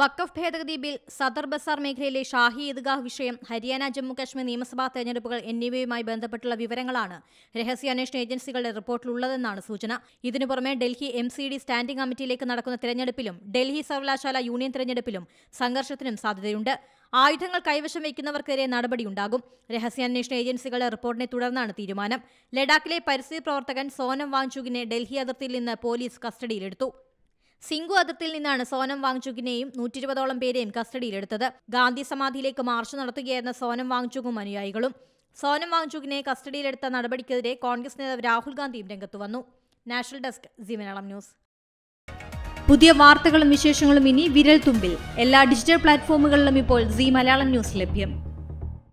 വക്കഫ് ഭേദഗതി ബിൽ സദർ ബസാർ മേഖലയിലെ ഷാഹി ഈദ്ഗാഹ് വിഷയം ഹരിയാന ജമ്മുകാശ്മീർ നിയമസഭാ തെരഞ്ഞെടുപ്പുകൾ എന്നിവയുമായി ബന്ധപ്പെട്ടുള്ള വിവരങ്ങളാണ് രഹസ്യാന്വേഷണ ഏജൻസികളുടെ റിപ്പോർട്ടിലുള്ളതെന്നാണ് സൂചന ഇതിനു പുറമെ Delhi M C D standing കമ്മിറ്റിയിലേക്ക് നടക്കുന്ന തെരഞ്ഞെടുപ്പിലും ഡൽഹി സർവകലാശാല യൂണിയൻ തെരഞ്ഞെടുപ്പിലും സംഘർഷത്തിനും സാധ്യതയുണ്ട് ആയുധങ്ങൾ കൈവശം വയ്ക്കുന്നവർക്കെതിരെ നടപടിയുണ്ടാകും രഹസ്യാന്വേഷണ ഏജൻസികളുടെ റിപ്പോർട്ടിനെ തുടർന്നാണ് തീരുമാനം ലഡാക്കിലെ പരിസ്ഥിതി പ്രവർത്തകൻ സോനം വാഞ്ചുഗിനെ ഡൽഹി അതിർത്തിയിൽ നിന്ന് പോലീസ് കസ്റ്റഡിയിലെടുത്തു സിംഗു അതിർത്തിയിൽ നിന്നാണ് സോനം നൂറ്റി ഇരുപതോളം പേരെയും കസ്റ്റഡിയിലെടുത്തത് ഗാന്ധി സമാധിയിലേക്ക് മാർച്ച് നടത്തുകയായിരുന്ന സോനം വാങ്ചുഗും അനുയായികളും സോനം വാങ്ചുഗിനെ കസ്റ്റഡിയിലെടുത്ത നടപടിക്കെതിരെ കോൺഗ്രസ് നേതാവ് രാഹുൽ ഗാന്ധിയും രംഗത്തു വന്നു national desk Zee Malayalam news പുതിയ വാർത്തകളും വിശേഷങ്ങളും ഇനി വിരൽ തുമ്പിൽ എല്ലാ ഡിജിറ്റൽ പ്ലാറ്റ്ഫോമുകളിലും ഇപ്പോൾ സി മലയാളം ന്യൂസ് ലഭ്യം